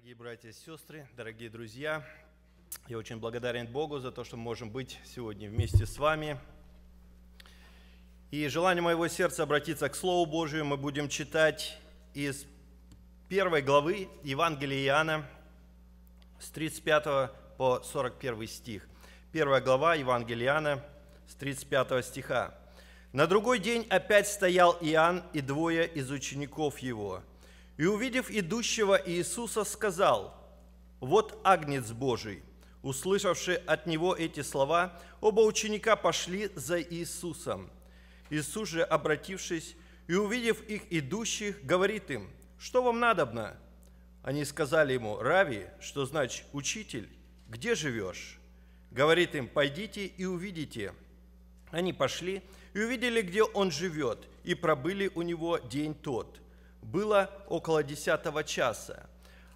Дорогие братья и сестры, дорогие друзья, я очень благодарен Богу за то, что мы можем быть сегодня вместе с вами. И желание моего сердца обратиться к Слову Божию мы будем читать из первой главы Евангелия Иоанна с 35 по 41 стих. Первая глава Евангелия Иоанна с 35 стиха. «На другой день опять стоял Иоанн и двое из учеников его – и увидев идущего Иисуса, сказал, «Вот агнец Божий». Услышавши от него эти слова, оба ученика пошли за Иисусом. Иисус же, обратившись и увидев их идущих, говорит им, «Что вам надобно?» Они сказали ему, «Рави, что значит учитель, где живешь?» Говорит им, «Пойдите и увидите». Они пошли и увидели, где он живет, и пробыли у него день тот – было около десятого часа.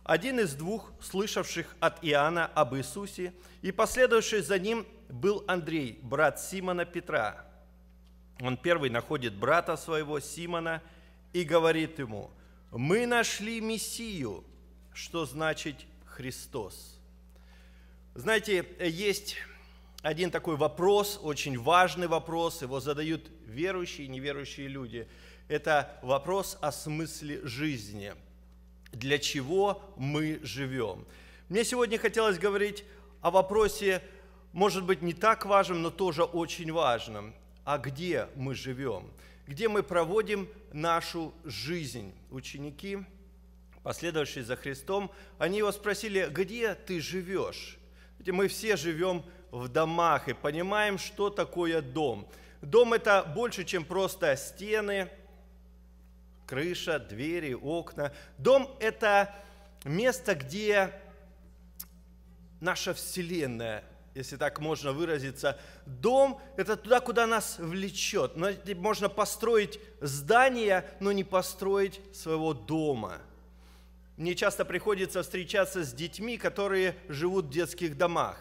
Один из двух, слышавших от Иоанна об Иисусе, и последовавший за ним был Андрей, брат Симона Петра. Он первый находит брата своего Симона и говорит ему, «Мы нашли Мессию», что значит Христос. Знаете, есть один такой вопрос, очень важный вопрос, его задают верующие и неверующие люди – это вопрос о смысле жизни. Для чего мы живем? Мне сегодня хотелось говорить о вопросе, может быть, не так важном, но тоже очень важном. А где мы живем? Где мы проводим нашу жизнь? Ученики, последовавшие за Христом, они его спросили, где ты живешь? Мы все живем в домах и понимаем, что такое дом. Дом – это больше, чем просто стены – крыша, двери, окна. Дом – это место, где наша Вселенная, если так можно выразиться. Дом – это туда, куда нас влечет. Можно построить здание, но не построить своего дома. Мне часто приходится встречаться с детьми, которые живут в детских домах.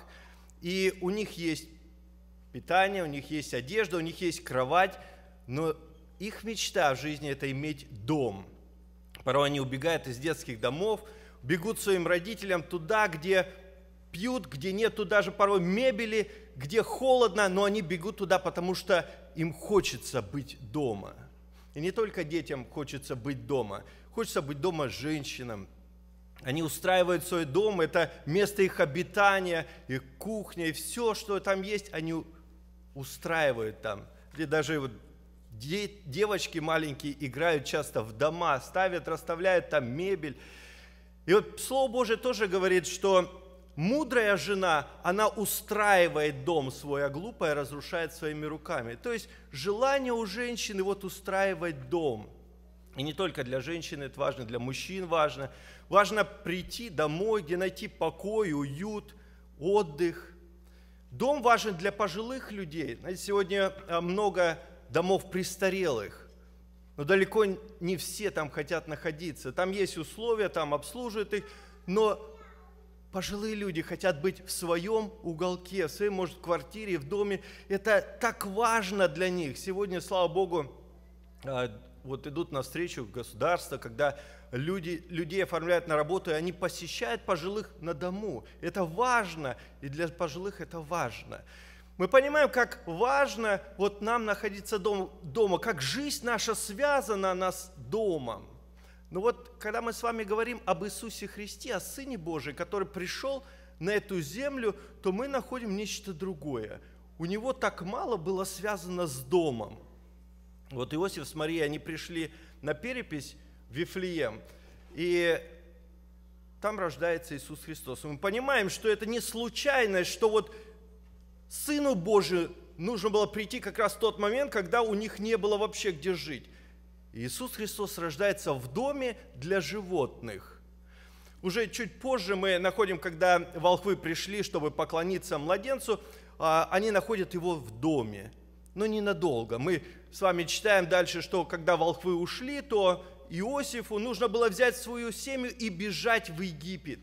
И у них есть питание, у них есть одежда, у них есть кровать, но их мечта в жизни – это иметь дом. Порой они убегают из детских домов, бегут своим родителям туда, где пьют, где нету даже порой мебели, где холодно, но они бегут туда, потому что им хочется быть дома. И не только детям хочется быть дома, хочется быть дома женщинам. Они устраивают свой дом, это место их обитания, их кухня, и все, что там есть, они устраивают там. Где даже вот Девочки маленькие играют часто в дома, ставят, расставляют там мебель. И вот Слово Божие тоже говорит, что мудрая жена, она устраивает дом свой, а глупая разрушает своими руками. То есть желание у женщины вот устраивать дом. И не только для женщины это важно, для мужчин важно. Важно прийти домой, где найти покой, уют, отдых. Дом важен для пожилых людей. Знаете, сегодня э, много домов престарелых. Но далеко не все там хотят находиться. Там есть условия, там обслуживают их, но пожилые люди хотят быть в своем уголке, в своей, может, квартире, в доме. Это так важно для них. Сегодня, слава Богу, а, вот идут навстречу государства, когда люди, людей оформляют на работу, и они посещают пожилых на дому. Это важно, и для пожилых это важно. Мы понимаем, как важно вот нам находиться дома, как жизнь наша связана нас домом. Но вот когда мы с вами говорим об Иисусе Христе, о Сыне Божьем, который пришел на эту землю, то мы находим нечто другое. У него так мало было связано с домом. Вот Иосиф с Марией, они пришли на перепись в Вифлеем, и там рождается Иисус Христос. мы понимаем, что это не случайность, что вот Сыну Божию нужно было прийти как раз в тот момент, когда у них не было вообще где жить. Иисус Христос рождается в доме для животных. Уже чуть позже мы находим, когда волхвы пришли, чтобы поклониться младенцу, а, они находят его в доме, но ненадолго. Мы с вами читаем дальше, что когда волхвы ушли, то Иосифу нужно было взять свою семью и бежать в Египет.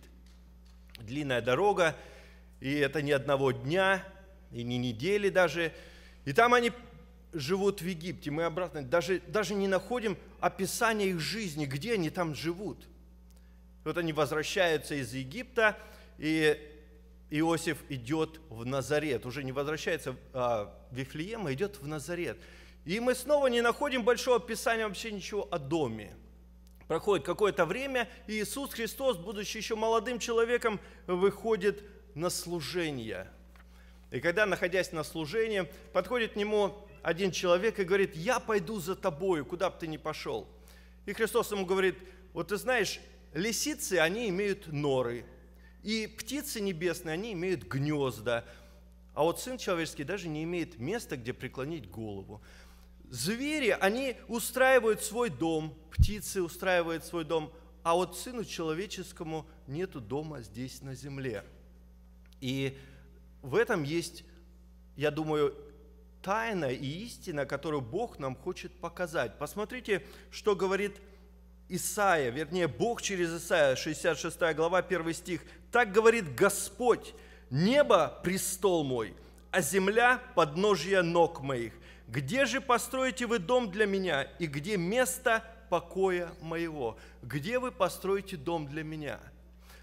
Длинная дорога, и это не одного дня – и не недели даже. И там они живут в Египте, мы обратно даже, даже не находим описания их жизни, где они там живут. Вот они возвращаются из Египта, и Иосиф идет в Назарет, уже не возвращается в а Вифлеем, а идет в Назарет. И мы снова не находим большого описания вообще ничего о доме. Проходит какое-то время, и Иисус Христос, будучи еще молодым человеком, выходит на служение – и когда, находясь на служении, подходит к нему один человек и говорит, я пойду за тобою, куда бы ты ни пошел. И Христос ему говорит, вот ты знаешь, лисицы, они имеют норы, и птицы небесные, они имеют гнезда, а вот Сын Человеческий даже не имеет места, где преклонить голову. Звери, они устраивают свой дом, птицы устраивают свой дом, а вот Сыну Человеческому нету дома здесь на земле. И в этом есть, я думаю, тайна и истина, которую Бог нам хочет показать. Посмотрите, что говорит Исаия, вернее, Бог через Исаия, 66 глава, 1 стих. «Так говорит Господь, небо – престол мой, а земля – подножье ног моих. Где же построите вы дом для меня, и где место покоя моего? Где вы построите дом для меня?»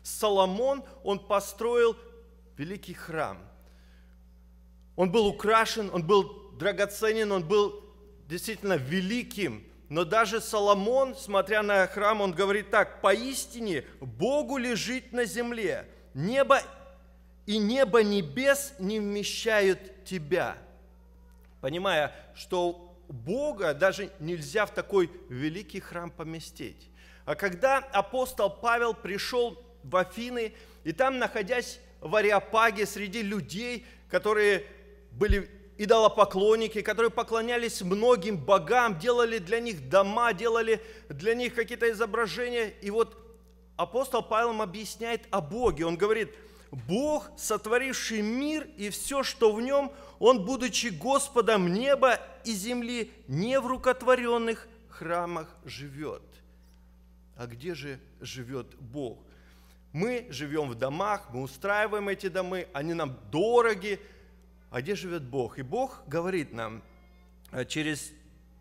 Соломон, он построил великий храм. Он был украшен, он был драгоценен, он был действительно великим. Но даже Соломон, смотря на храм, он говорит так, «Поистине Богу лежит на земле, небо и небо небес не вмещают тебя». Понимая, что Бога даже нельзя в такой великий храм поместить. А когда апостол Павел пришел в Афины, и там, находясь в Ариапаге среди людей, которые были идолопоклонники, которые поклонялись многим богам, делали для них дома, делали для них какие-то изображения. И вот апостол Павел им объясняет о Боге. Он говорит, Бог, сотворивший мир и все, что в нем, Он, будучи Господом неба и земли, не в рукотворенных храмах живет. А где же живет Бог? Мы живем в домах, мы устраиваем эти домы, они нам дороги. А где живет Бог? И Бог говорит нам э, через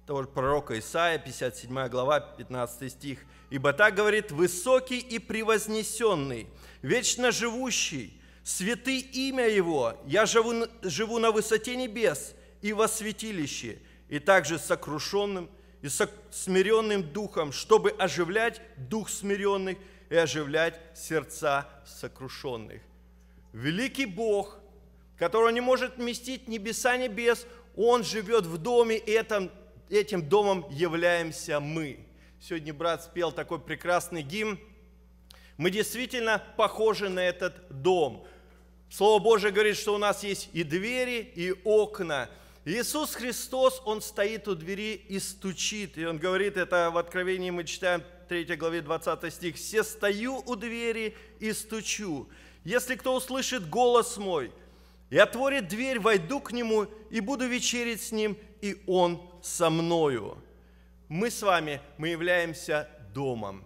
того же пророка Исаия, 57 глава, 15 стих. «Ибо так говорит высокий и превознесенный, вечно живущий, святы имя Его, я живу, живу на высоте небес и во святилище, и также сокрушенным и смиренным духом, чтобы оживлять дух смиренных – и оживлять сердца сокрушенных. Великий Бог, которого не может вместить небеса небес, Он живет в доме, и этом, этим домом являемся мы. Сегодня брат спел такой прекрасный гимн. Мы действительно похожи на этот дом. Слово Божие говорит, что у нас есть и двери, и окна. Иисус Христос, Он стоит у двери и стучит. И Он говорит, это в Откровении мы читаем 3 главе 20 стих, «Се стою у двери и стучу. Если кто услышит голос мой и отворит дверь, войду к нему и буду вечерить с ним, и он со мною». Мы с вами, мы являемся домом.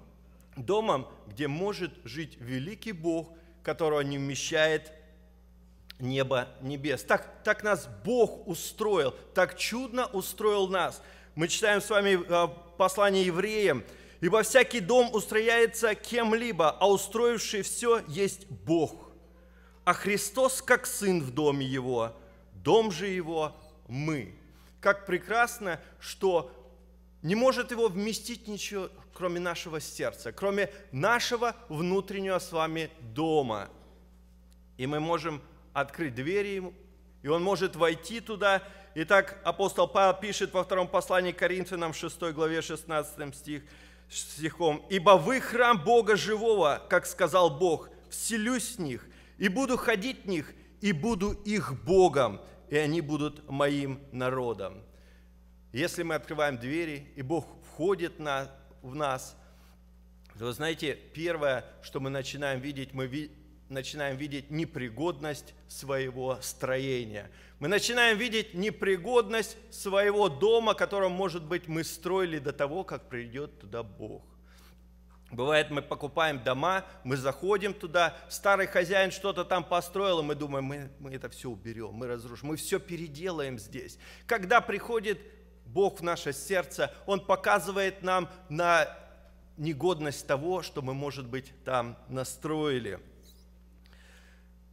Домом, где может жить великий Бог, которого не вмещает небо небес. Так, так нас Бог устроил, так чудно устроил нас. Мы читаем с вами а, послание евреям, Ибо всякий дом устрояется кем-либо, а устроивший все есть Бог. А Христос как Сын в доме Его, дом же Его мы. Как прекрасно, что не может его вместить ничего, кроме нашего сердца, кроме нашего внутреннего с вами дома. И мы можем открыть двери ему, и он может войти туда. Итак, апостол Павел пишет во втором послании к Коринфянам, 6 главе, 16 стих – стихом. «Ибо вы храм Бога живого, как сказал Бог, вселюсь в них, и буду ходить в них, и буду их Богом, и они будут моим народом». Если мы открываем двери, и Бог входит на, в нас, то, знаете, первое, что мы начинаем видеть, мы начинаем видеть непригодность своего строения. Мы начинаем видеть непригодность своего дома, которым, может быть, мы строили до того, как придет туда Бог. Бывает, мы покупаем дома, мы заходим туда, старый хозяин что-то там построил, и мы думаем, мы, мы это все уберем, мы разрушим, мы все переделаем здесь. Когда приходит Бог в наше сердце, Он показывает нам на негодность того, что мы, может быть, там настроили –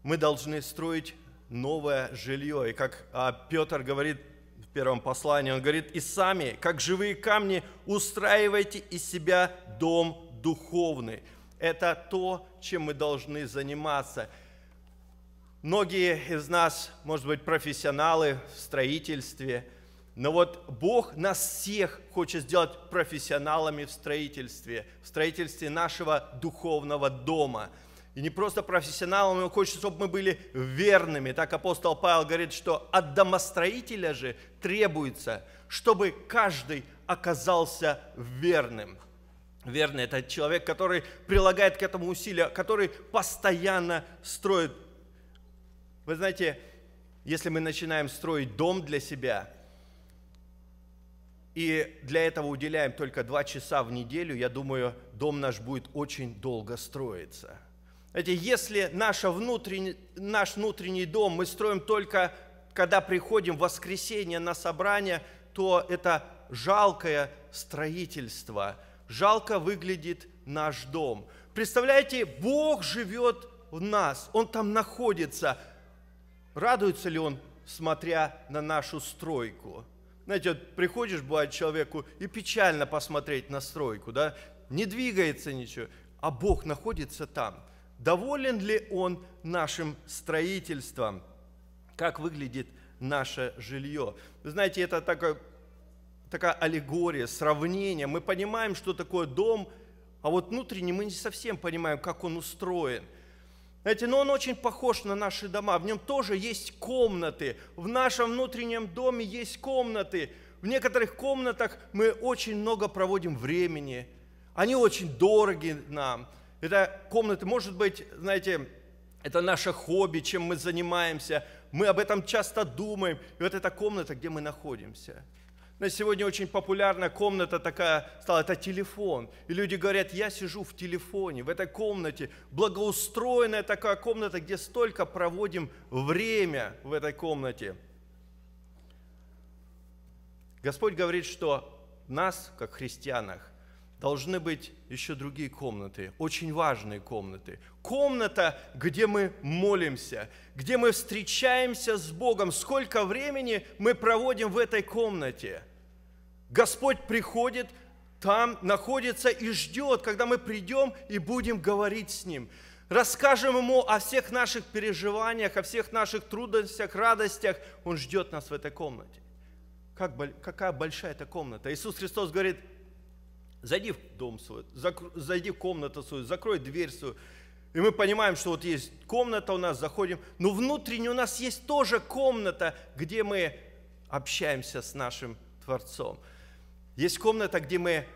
мы должны строить новое жилье. И как а, Петр говорит в первом послании, он говорит, и сами, как живые камни, устраивайте из себя дом духовный. Это то, чем мы должны заниматься. Многие из нас, может быть, профессионалы в строительстве, но вот Бог нас всех хочет сделать профессионалами в строительстве, в строительстве нашего духовного дома – и не просто профессионалам, но хочет, чтобы мы были верными. Так апостол Павел говорит, что от домостроителя же требуется, чтобы каждый оказался верным. Верный – это человек, который прилагает к этому усилия, который постоянно строит. Вы знаете, если мы начинаем строить дом для себя – и для этого уделяем только два часа в неделю, я думаю, дом наш будет очень долго строиться. Знаете, если наша внутренний, наш внутренний дом мы строим только, когда приходим в воскресенье на собрание, то это жалкое строительство. Жалко выглядит наш дом. Представляете, Бог живет в нас, Он там находится. Радуется ли Он, смотря на нашу стройку? Знаете, вот приходишь, бывает, человеку, и печально посмотреть на стройку, да? Не двигается ничего, а Бог находится там – доволен ли он нашим строительством, как выглядит наше жилье. Вы знаете, это такое, такая аллегория, сравнение. Мы понимаем, что такое дом, а вот внутренне мы не совсем понимаем, как он устроен. Знаете, но он очень похож на наши дома. В нем тоже есть комнаты. В нашем внутреннем доме есть комнаты. В некоторых комнатах мы очень много проводим времени. Они очень дороги нам. Это комната может быть, знаете, это наше хобби, чем мы занимаемся. Мы об этом часто думаем. И вот эта комната, где мы находимся. На сегодня очень популярна комната такая стала, это телефон. И люди говорят, я сижу в телефоне, в этой комнате. Благоустроенная такая комната, где столько проводим время в этой комнате. Господь говорит, что нас, как христианах, должны быть еще другие комнаты, очень важные комнаты. Комната, где мы молимся, где мы встречаемся с Богом, сколько времени мы проводим в этой комнате. Господь приходит, там находится и ждет, когда мы придем и будем говорить с Ним. Расскажем Ему о всех наших переживаниях, о всех наших трудностях, радостях. Он ждет нас в этой комнате. Как, какая большая эта комната. Иисус Христос говорит – Зайди в дом свой, зайди в комнату свою, закрой дверь свою. И мы понимаем, что вот есть комната у нас, заходим, но внутренне у нас есть тоже комната, где мы общаемся с нашим Творцом. Есть комната, где мы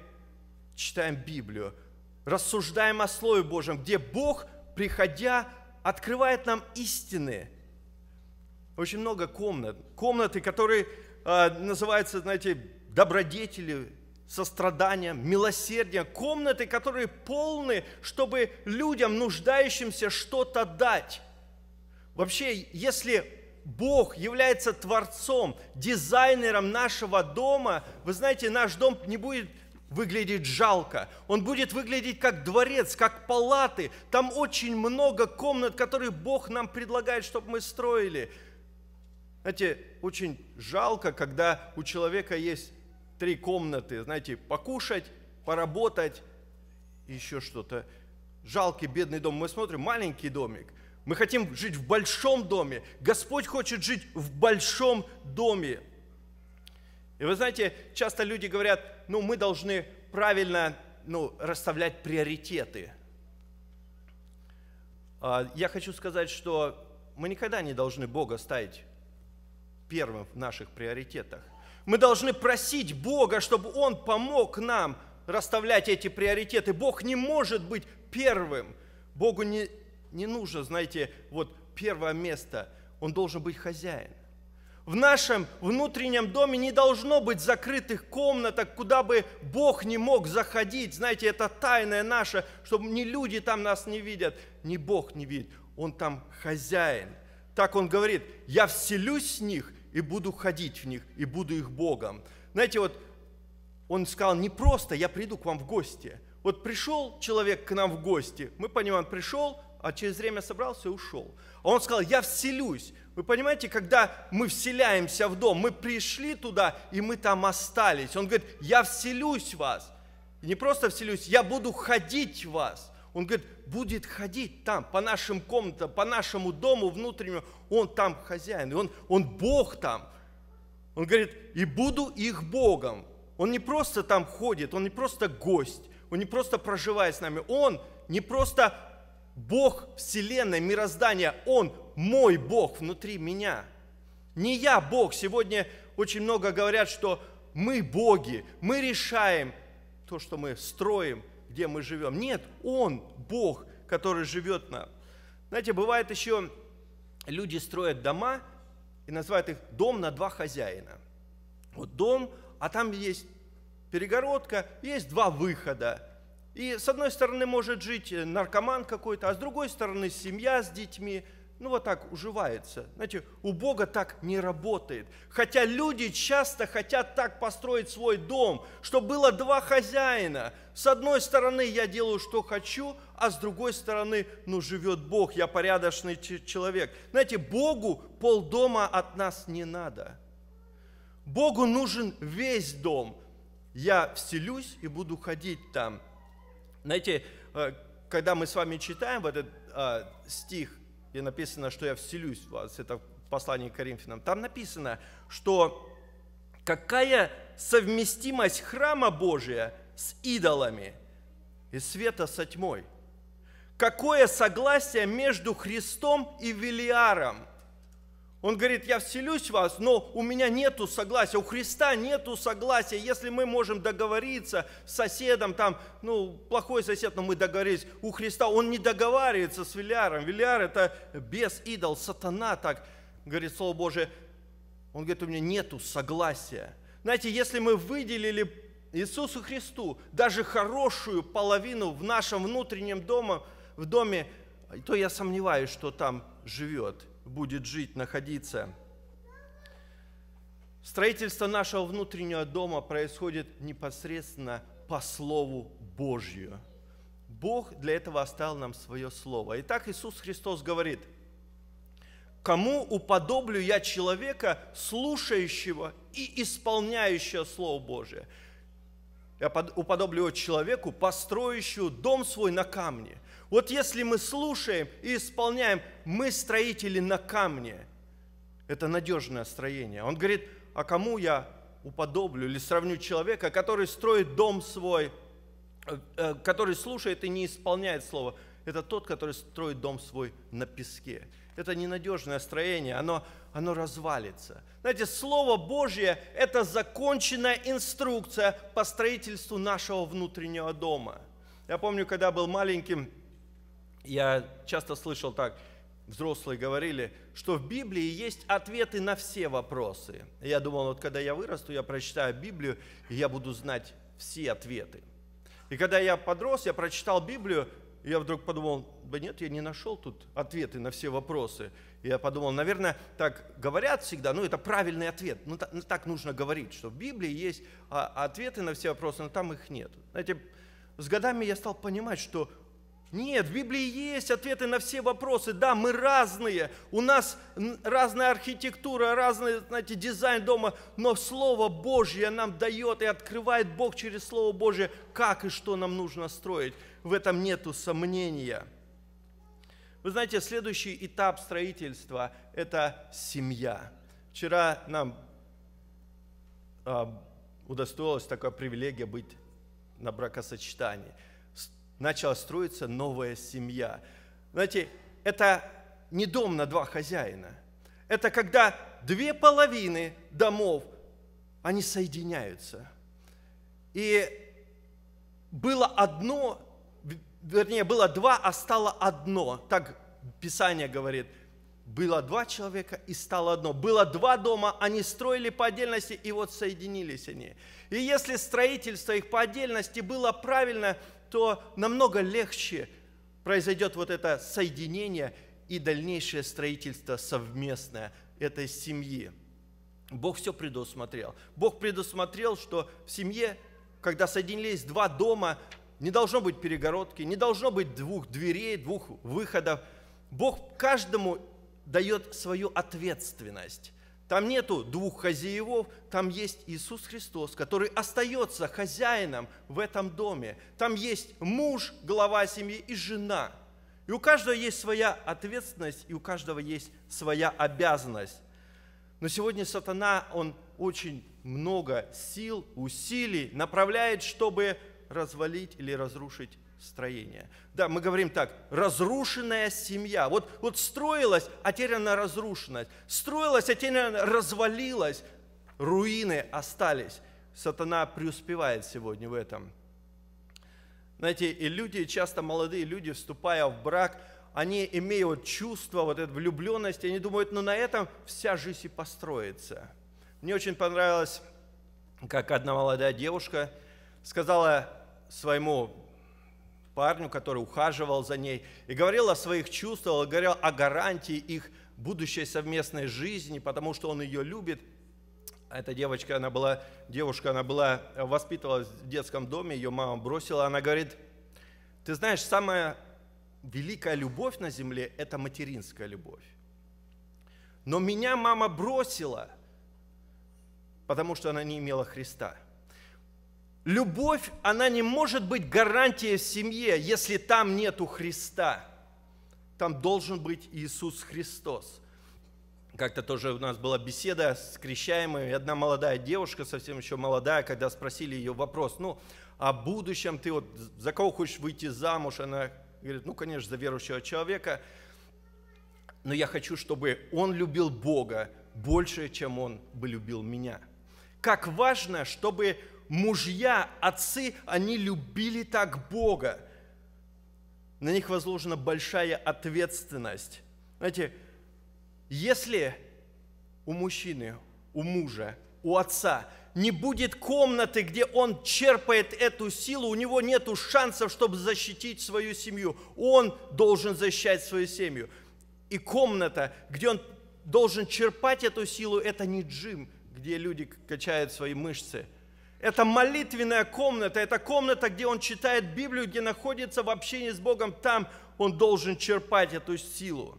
читаем Библию, рассуждаем о Слове Божьем, где Бог, приходя, открывает нам истины. Очень много комнат. Комнаты, которые э, называются, знаете, добродетели, сострадания, милосердием, комнаты, которые полны, чтобы людям, нуждающимся, что-то дать. Вообще, если Бог является творцом, дизайнером нашего дома, вы знаете, наш дом не будет выглядеть жалко. Он будет выглядеть как дворец, как палаты. Там очень много комнат, которые Бог нам предлагает, чтобы мы строили. Знаете, очень жалко, когда у человека есть три комнаты, знаете, покушать, поработать, еще что-то. Жалкий, бедный дом. Мы смотрим, маленький домик. Мы хотим жить в большом доме. Господь хочет жить в большом доме. И вы знаете, часто люди говорят, ну, мы должны правильно ну, расставлять приоритеты. А, я хочу сказать, что мы никогда не должны Бога ставить первым в наших приоритетах. Мы должны просить Бога, чтобы Он помог нам расставлять эти приоритеты. Бог не может быть первым. Богу не, не нужно, знаете, вот первое место. Он должен быть хозяин. В нашем внутреннем доме не должно быть закрытых комнаток, куда бы Бог не мог заходить. Знаете, это тайное наше, чтобы ни люди там нас не видят, ни Бог не видит. Он там хозяин. Так он говорит, я вселюсь в них и буду ходить в них, и буду их Богом. Знаете, вот он сказал, не просто я приду к вам в гости. Вот пришел человек к нам в гости, мы понимаем, пришел, а через время собрался и ушел. А он сказал, я вселюсь. Вы понимаете, когда мы вселяемся в дом, мы пришли туда, и мы там остались. Он говорит, я вселюсь в вас. И не просто вселюсь, я буду ходить в вас. Он говорит, будет ходить там, по нашим комнатам, по нашему дому внутреннему. Он там хозяин, и он, он Бог там. Он говорит, и буду их Богом. Он не просто там ходит, он не просто гость, он не просто проживает с нами, он не просто Бог Вселенной, мироздания, он мой Бог внутри меня. Не я Бог. Сегодня очень много говорят, что мы боги, мы решаем то, что мы строим, где мы живем. Нет, Он, Бог, который живет нам. Знаете, бывает еще, люди строят дома и называют их «дом на два хозяина». Вот дом, а там есть перегородка, есть два выхода. И с одной стороны может жить э, наркоман какой-то, а с другой стороны семья с детьми – ну вот так уживается. Знаете, у Бога так не работает. Хотя люди часто хотят так построить свой дом, чтобы было два хозяина. С одной стороны я делаю, что хочу, а с другой стороны, ну живет Бог, я порядочный человек. Знаете, Богу полдома от нас не надо. Богу нужен весь дом. Я вселюсь и буду ходить там. Знаете, э, когда мы с вами читаем этот э, стих, где написано, что я вселюсь в вас, это в послании к Коринфянам, там написано, что какая совместимость храма Божия с идолами и света со тьмой. Какое согласие между Христом и Велиаром – он говорит, я вселюсь в вас, но у меня нету согласия, у Христа нету согласия. Если мы можем договориться с соседом, там, ну, плохой сосед, но мы договорились, у Христа он не договаривается с Виляром. Виляр – это бес, идол, сатана, так говорит Слово Божие. Он говорит, у меня нету согласия. Знаете, если мы выделили Иисусу Христу даже хорошую половину в нашем внутреннем доме, в доме, то я сомневаюсь, что там живет – будет жить, находиться. Строительство нашего внутреннего дома происходит непосредственно по Слову Божью. Бог для этого оставил нам свое Слово. Итак, Иисус Христос говорит, «Кому уподоблю я человека, слушающего и исполняющего Слово Божие?» я уподоблю его человеку, построящую дом свой на камне. Вот если мы слушаем и исполняем, мы строители на камне. Это надежное строение. Он говорит, а кому я уподоблю или сравню человека, который строит дом свой, э, э, который слушает и не исполняет слово. Это тот, который строит дом свой на песке это ненадежное строение, оно, оно развалится. Знаете, Слово Божье – это законченная инструкция по строительству нашего внутреннего дома. Я помню, когда был маленьким, я часто слышал так, взрослые говорили, что в Библии есть ответы на все вопросы. я думал, вот когда я вырасту, я прочитаю Библию, и я буду знать все ответы. И когда я подрос, я прочитал Библию, я вдруг подумал, да нет, я не нашел тут ответы на все вопросы. И я подумал, наверное, так говорят всегда, ну это правильный ответ, ну, ну так нужно говорить, что в Библии есть а, ответы на все вопросы, но там их нет. Знаете, с годами я стал понимать, что нет, в Библии есть ответы на все вопросы. Да, мы разные, у нас разная архитектура, разный, знаете, дизайн дома, но Слово Божье нам дает и открывает Бог через Слово Божье, как и что нам нужно строить в этом нету сомнения. Вы знаете, следующий этап строительства – это семья. Вчера нам а, удостоилась такая привилегия быть на бракосочетании. Начала строиться новая семья. Знаете, это не дом на два хозяина. Это когда две половины домов, они соединяются. И было одно вернее, было два, а стало одно. Так Писание говорит. Было два человека и стало одно. Было два дома, они строили по отдельности, и вот соединились они. И если строительство их по отдельности было правильно, то намного легче произойдет вот это соединение и дальнейшее строительство совместное этой семьи. Бог все предусмотрел. Бог предусмотрел, что в семье, когда соединились два дома, не должно быть перегородки, не должно быть двух дверей, двух выходов. Бог каждому дает свою ответственность. Там нету двух хозяевов, там есть Иисус Христос, который остается хозяином в этом доме. Там есть муж, глава семьи и жена. И у каждого есть своя ответственность, и у каждого есть своя обязанность. Но сегодня сатана, он очень много сил, усилий направляет, чтобы развалить или разрушить строение. Да, мы говорим так, разрушенная семья. Вот, вот строилась, а теперь она разрушена. Строилась, а теперь она развалилась. Руины остались. Сатана преуспевает сегодня в этом. Знаете, и люди, часто молодые люди, вступая в брак, они имеют чувство, вот эту влюбленность, и они думают, ну на этом вся жизнь и построится. Мне очень понравилось, как одна молодая девушка сказала, своему парню, который ухаживал за ней, и говорил о своих чувствах, говорил о гарантии их будущей совместной жизни, потому что он ее любит. Эта девочка, она была, девушка, она была, воспитывалась в детском доме, ее мама бросила. Она говорит, ты знаешь, самая великая любовь на земле – это материнская любовь. Но меня мама бросила, потому что она не имела Христа – Любовь, она не может быть гарантией в семье, если там нету Христа. Там должен быть Иисус Христос. Как-то тоже у нас была беседа с крещаемыми, и одна молодая девушка, совсем еще молодая, когда спросили ее вопрос, ну, о будущем, ты вот за кого хочешь выйти замуж? Она говорит, ну, конечно, за верующего человека, но я хочу, чтобы он любил Бога больше, чем он бы любил меня. Как важно, чтобы мужья, отцы, они любили так Бога. На них возложена большая ответственность. Знаете, если у мужчины, у мужа, у отца не будет комнаты, где он черпает эту силу, у него нет шансов, чтобы защитить свою семью. Он должен защищать свою семью. И комната, где он должен черпать эту силу, это не джим, где люди качают свои мышцы – это молитвенная комната, это комната, где он читает Библию, где находится в общении с Богом. Там он должен черпать эту силу.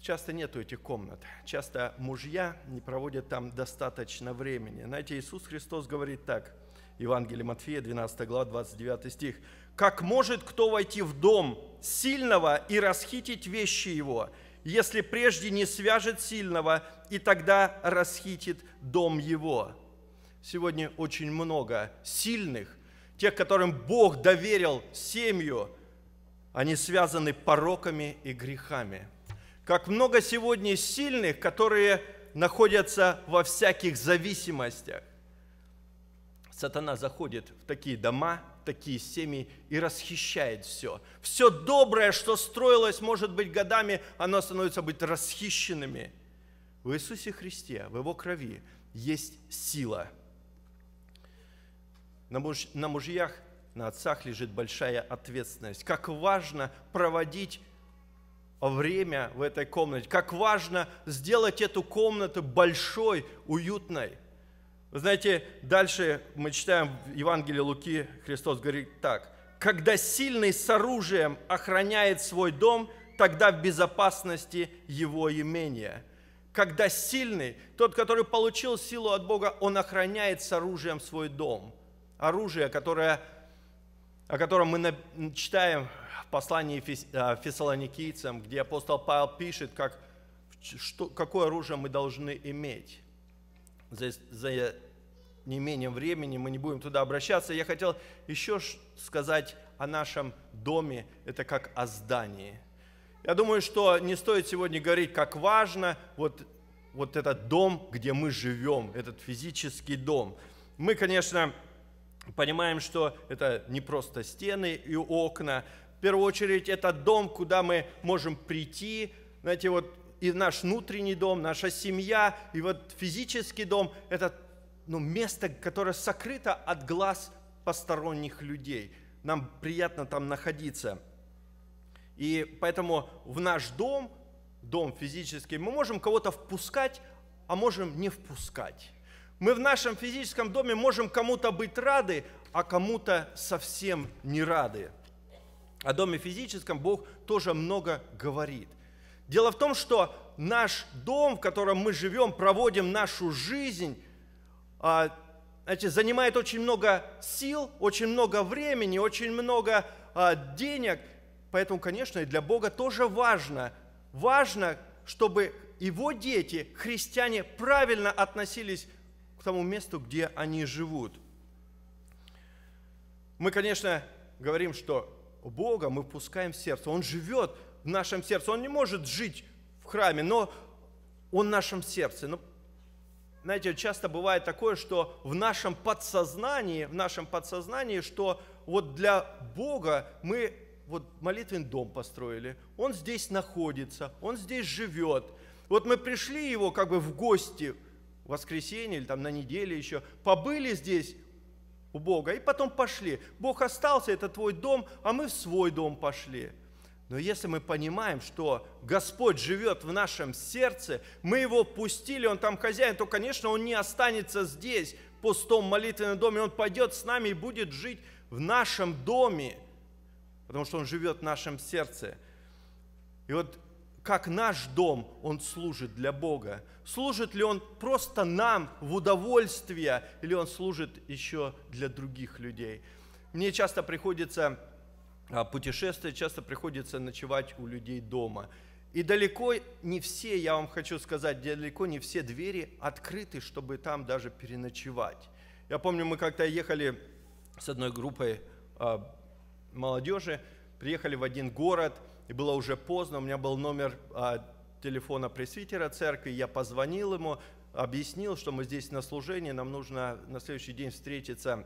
Часто нету этих комнат. Часто мужья не проводят там достаточно времени. Знаете, Иисус Христос говорит так, Евангелие Матфея, 12 глава, 29 стих. «Как может кто войти в дом сильного и расхитить вещи его? если прежде не свяжет сильного, и тогда расхитит дом его». Сегодня очень много сильных, тех, которым Бог доверил семью, они связаны пороками и грехами. Как много сегодня сильных, которые находятся во всяких зависимостях. Сатана заходит в такие дома – такие семьи и расхищает все. Все доброе, что строилось, может быть, годами, оно становится быть расхищенными. В Иисусе Христе, в Его крови есть сила. На, муж, на мужьях, на отцах лежит большая ответственность. Как важно проводить время в этой комнате, как важно сделать эту комнату большой, уютной. Вы знаете, дальше мы читаем в Евангелии Луки, Христос говорит так. «Когда сильный с оружием охраняет свой дом, тогда в безопасности его имение». Когда сильный, тот, который получил силу от Бога, он охраняет с оружием свой дом. Оружие, которое, о котором мы читаем в послании э, фессалоникийцам, где апостол Павел пишет, как, что, какое оружие мы должны иметь за, за неимением времени, мы не будем туда обращаться. Я хотел еще сказать о нашем доме, это как о здании. Я думаю, что не стоит сегодня говорить, как важно вот, вот этот дом, где мы живем, этот физический дом. Мы, конечно, понимаем, что это не просто стены и окна. В первую очередь, это дом, куда мы можем прийти. Знаете, вот и наш внутренний дом, наша семья, и вот физический дом – это ну, место, которое сокрыто от глаз посторонних людей. Нам приятно там находиться. И поэтому в наш дом, дом физический, мы можем кого-то впускать, а можем не впускать. Мы в нашем физическом доме можем кому-то быть рады, а кому-то совсем не рады. О доме физическом Бог тоже много говорит – Дело в том, что наш дом, в котором мы живем, проводим нашу жизнь, а, значит, занимает очень много сил, очень много времени, очень много а, денег. Поэтому, конечно, и для Бога тоже важно, важно, чтобы его дети, христиане, правильно относились к тому месту, где они живут. Мы, конечно, говорим, что Бога мы впускаем в сердце. Он живет в нашем сердце. Он не может жить в храме, но он в нашем сердце. Но, ну, знаете, часто бывает такое, что в нашем подсознании, в нашем подсознании, что вот для Бога мы вот молитвенный дом построили, он здесь находится, он здесь живет. Вот мы пришли его как бы в гости в воскресенье или там на неделе еще, побыли здесь, у Бога. И потом пошли. Бог остался, это твой дом, а мы в свой дом пошли. Но если мы понимаем, что Господь живет в нашем сердце, мы его пустили, он там хозяин, то, конечно, он не останется здесь, в пустом молитвенном доме, он пойдет с нами и будет жить в нашем доме, потому что он живет в нашем сердце. И вот как наш дом, он служит для Бога. Служит ли он просто нам в удовольствие, или он служит еще для других людей? Мне часто приходится а, путешествия часто приходится ночевать у людей дома. И далеко не все, я вам хочу сказать, далеко не все двери открыты, чтобы там даже переночевать. Я помню, мы как-то ехали с одной группой а, молодежи, приехали в один город, и было уже поздно, у меня был номер а, телефона пресвитера церкви, я позвонил ему, объяснил, что мы здесь на служении, нам нужно на следующий день встретиться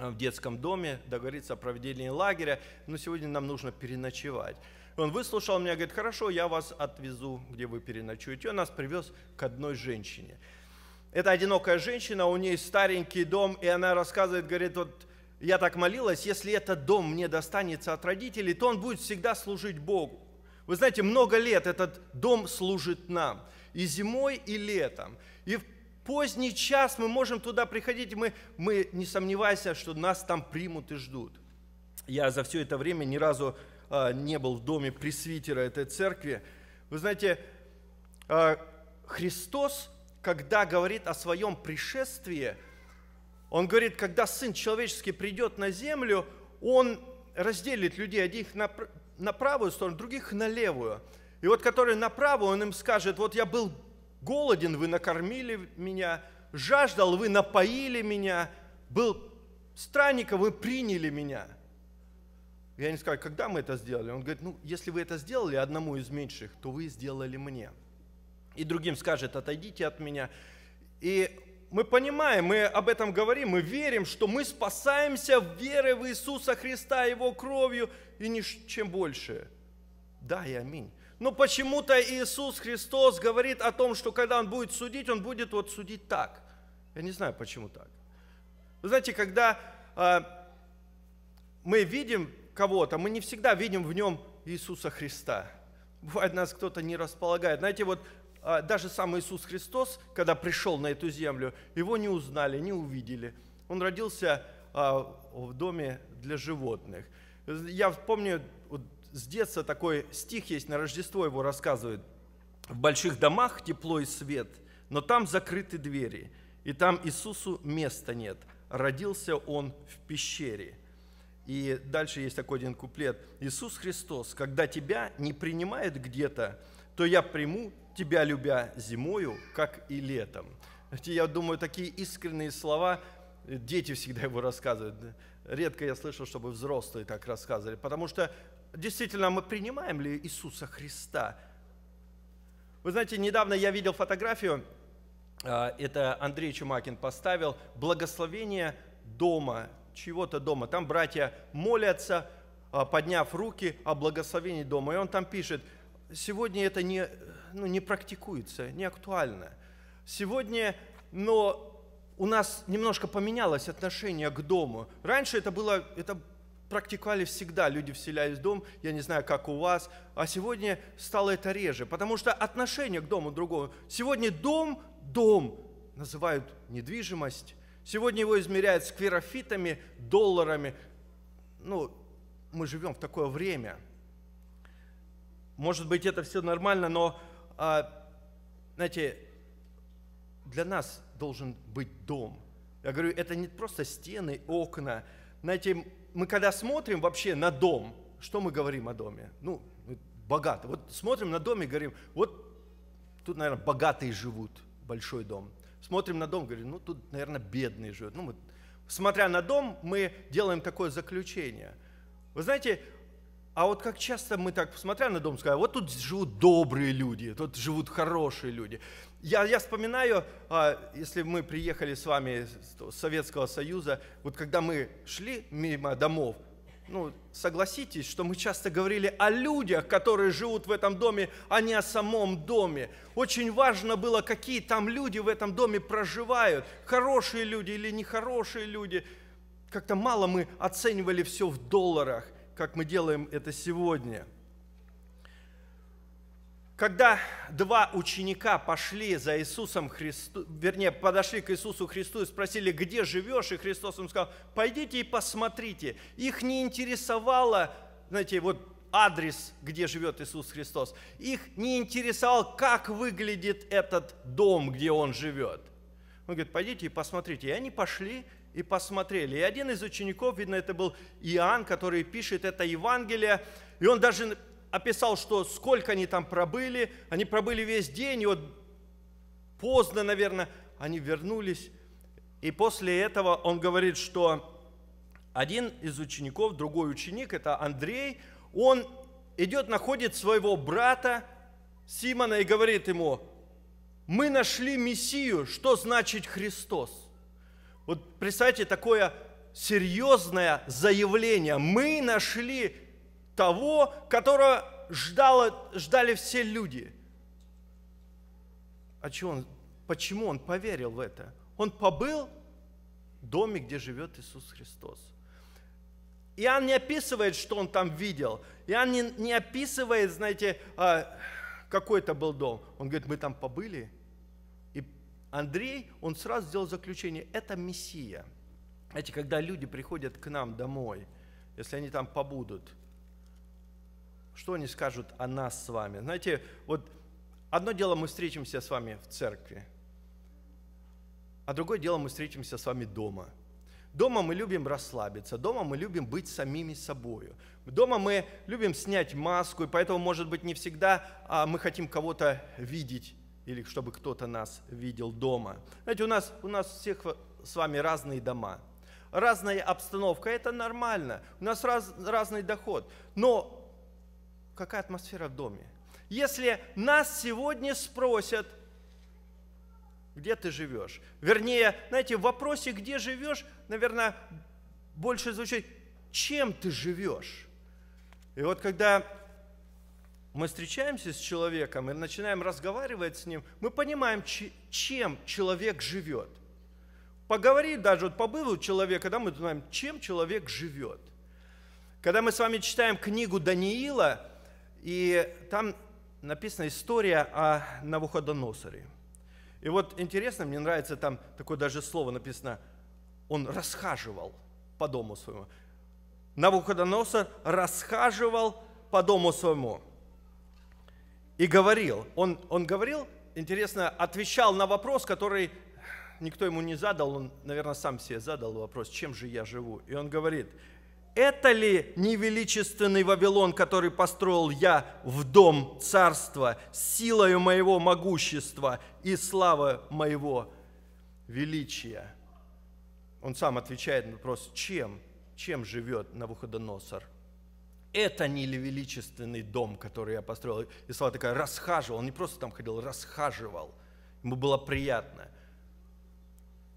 Э, в детском доме, договориться о проведении лагеря, но сегодня нам нужно переночевать. Он выслушал меня, говорит, хорошо, я вас отвезу, где вы переночуете. И он нас привез к одной женщине. Это одинокая женщина, у нее старенький дом, и она рассказывает, говорит, вот я так молилась, если этот дом мне достанется от родителей, то он будет всегда служить Богу. Вы знаете, много лет этот дом служит нам, и зимой, и летом. И в поздний час мы можем туда приходить, мы, мы не сомневайся, что нас там примут и ждут. Я за все это время ни разу э, не был в доме пресвитера этой церкви. Вы знаете, э, Христос, когда говорит о своем пришествии, он говорит, когда Сын Человеческий придет на землю, Он разделит людей, одних на, на правую сторону, других на левую. И вот которые на правую, Он им скажет, вот я был Голоден вы накормили меня, жаждал вы напоили меня, был странником вы приняли меня. Я не скажу, когда мы это сделали. Он говорит, ну, если вы это сделали одному из меньших, то вы сделали мне. И другим скажет, отойдите от меня. И мы понимаем, мы об этом говорим, мы верим, что мы спасаемся верой в Иисуса Христа, Его кровью и ничем больше. Да и аминь. Но ну, почему-то Иисус Христос говорит о том, что когда Он будет судить, Он будет вот судить так. Я не знаю, почему так. Вы знаете, когда э, мы видим кого-то, мы не всегда видим в нем Иисуса Христа. Бывает, нас кто-то не располагает. Знаете, вот э, даже сам Иисус Христос, когда пришел на эту землю, его не узнали, не увидели. Он родился э, в доме для животных. Я помню, с детства такой стих есть, на Рождество его рассказывают. В больших домах тепло и свет, но там закрыты двери, и там Иисусу места нет. Родился он в пещере. И дальше есть такой один куплет. «Иисус Христос, когда тебя не принимает где-то, то я приму тебя, любя зимою, как и летом». Я думаю, такие искренние слова, дети всегда его рассказывают. Редко я слышал, чтобы взрослые так рассказывали, потому что действительно, мы принимаем ли Иисуса Христа? Вы знаете, недавно я видел фотографию, а, это Андрей Чумакин поставил, благословение дома, чего-то дома. Там братья молятся, а, подняв руки о благословении дома. И он там пишет, сегодня это не, ну, не практикуется, не актуально. Сегодня, но у нас немножко поменялось отношение к дому. Раньше это было, это практиковали всегда. Люди вселялись в дом, я не знаю, как у вас, а сегодня стало это реже, потому что отношение к дому другого. Сегодня дом, дом называют недвижимость, сегодня его измеряют скверофитами, долларами. Ну, мы живем в такое время. Может быть, это все нормально, но, а, знаете, для нас должен быть дом. Я говорю, это не просто стены, окна. Знаете, мы когда смотрим вообще на дом, что мы говорим о доме? Ну, богато. Вот смотрим на дом и говорим, вот тут, наверное, богатые живут, большой дом. Смотрим на дом, говорим, ну, тут, наверное, бедные живут. Ну, мы, смотря на дом, мы делаем такое заключение. Вы знаете, а вот как часто мы так, посмотря на дом, сказали, вот тут живут добрые люди, тут живут хорошие люди. Я, я вспоминаю, а, если мы приехали с вами с Советского Союза, вот когда мы шли мимо домов, ну, согласитесь, что мы часто говорили о людях, которые живут в этом доме, а не о самом доме. Очень важно было, какие там люди в этом доме проживают, хорошие люди или нехорошие люди. Как-то мало мы оценивали все в долларах – как мы делаем это сегодня. Когда два ученика пошли за Иисусом Христу, вернее, подошли к Иисусу Христу и спросили, где живешь, и Христос им сказал, пойдите и посмотрите. Их не интересовало, знаете, вот адрес, где живет Иисус Христос. Их не интересовал, как выглядит этот дом, где он живет. Он говорит, пойдите и посмотрите. И они пошли и посмотрели. И один из учеников, видно, это был Иоанн, который пишет это Евангелие, и он даже описал, что сколько они там пробыли, они пробыли весь день, и вот поздно, наверное, они вернулись. И после этого он говорит, что один из учеников, другой ученик, это Андрей, он идет, находит своего брата Симона и говорит ему, мы нашли Мессию, что значит Христос – вот представьте такое серьезное заявление. Мы нашли того, которого ждало, ждали все люди. А чего он, почему он поверил в это? Он побыл в доме, где живет Иисус Христос. Иоанн не описывает, что он там видел. Иоанн не, не описывает, знаете, а, какой это был дом. Он говорит, мы там побыли, Андрей, он сразу сделал заключение, это Мессия. Знаете, когда люди приходят к нам домой, если они там побудут, что они скажут о нас с вами? Знаете, вот одно дело мы встретимся с вами в церкви, а другое дело мы встретимся с вами дома – Дома мы любим расслабиться, дома мы любим быть самими собою. Дома мы любим снять маску, и поэтому, может быть, не всегда а, мы хотим кого-то видеть или чтобы кто-то нас видел дома. Знаете, у нас, у нас всех с вами разные дома, разная обстановка, это нормально, у нас раз, разный доход, но какая атмосфера в доме? Если нас сегодня спросят, где ты живешь, вернее, знаете, в вопросе, где живешь, наверное, больше звучит, чем ты живешь. И вот когда мы встречаемся с человеком и начинаем разговаривать с ним, мы понимаем, чем человек живет. Поговорить даже, вот побыл у человека, да, мы знаем, чем человек живет. Когда мы с вами читаем книгу Даниила, и там написана история о Навуходоносоре. И вот интересно, мне нравится там такое даже слово написано, он расхаживал по дому своему. Навуходоносор расхаживал по дому своему и говорил. Он, он говорил, интересно, отвечал на вопрос, который никто ему не задал, он, наверное, сам себе задал вопрос, чем же я живу. И он говорит, это ли невеличественный Вавилон, который построил я в дом царства, силою моего могущества и славы моего величия? Он сам отвечает на вопрос, чем, чем живет Навуходоносор – это не величественный дом, который я построил. И Слава такая, расхаживал, он не просто там ходил, расхаживал. Ему было приятно.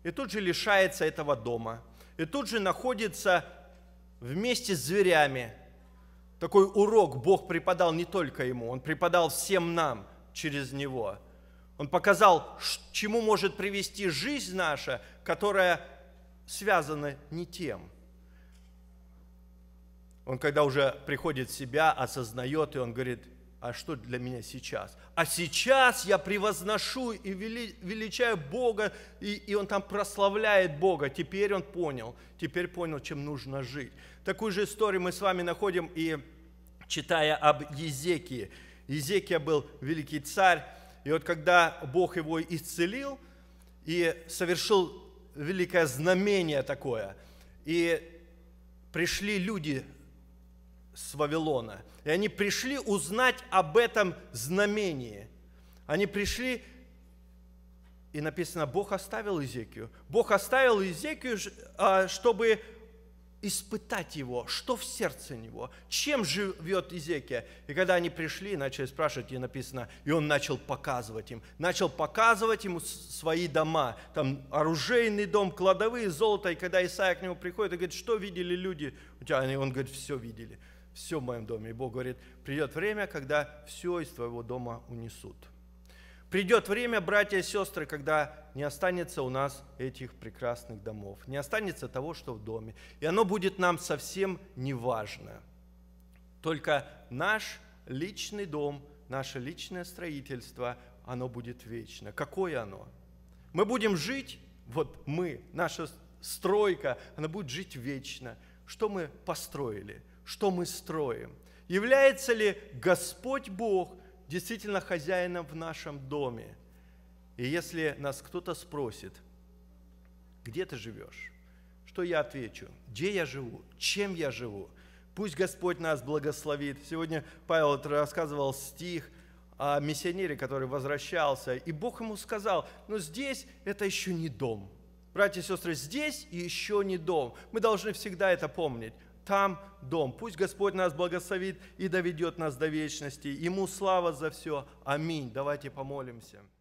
И тут же лишается этого дома. И тут же находится вместе с зверями. Такой урок Бог преподал не только ему, он преподал всем нам через него. Он показал, чему может привести жизнь наша, которая связана не тем – он когда уже приходит в себя, осознает, и он говорит, а что для меня сейчас? А сейчас я превозношу и величаю Бога, и, и он там прославляет Бога. Теперь он понял, теперь понял, чем нужно жить. Такую же историю мы с вами находим и читая об Езекии. Езекия был великий царь, и вот когда Бог его исцелил и совершил великое знамение такое, и пришли люди с Вавилона. И они пришли узнать об этом знамении. Они пришли, и написано, Бог оставил Изекию. Бог оставил Изекию, а, чтобы испытать его, что в сердце него, чем живет Изекия. И когда они пришли начали спрашивать, и написано, и он начал показывать им, начал показывать ему свои дома, там оружейный дом, кладовые, золото. И когда Исаия к нему приходит и говорит, что видели люди? И он говорит, все видели все в моем доме. И Бог говорит, придет время, когда все из твоего дома унесут. Придет время, братья и сестры, когда не останется у нас этих прекрасных домов, не останется того, что в доме. И оно будет нам совсем неважно. Только наш личный дом, наше личное строительство, оно будет вечно. Какое оно? Мы будем жить, вот мы, наша стройка, она будет жить вечно. Что мы построили – что мы строим. Является ли Господь Бог действительно хозяином в нашем доме? И если нас кто-то спросит, где ты живешь, что я отвечу? Где я живу? Чем я живу? Пусть Господь нас благословит. Сегодня Павел рассказывал стих о миссионере, который возвращался, и Бог ему сказал, но здесь это еще не дом. Братья и сестры, здесь еще не дом. Мы должны всегда это помнить там дом. Пусть Господь нас благословит и доведет нас до вечности. Ему слава за все. Аминь. Давайте помолимся.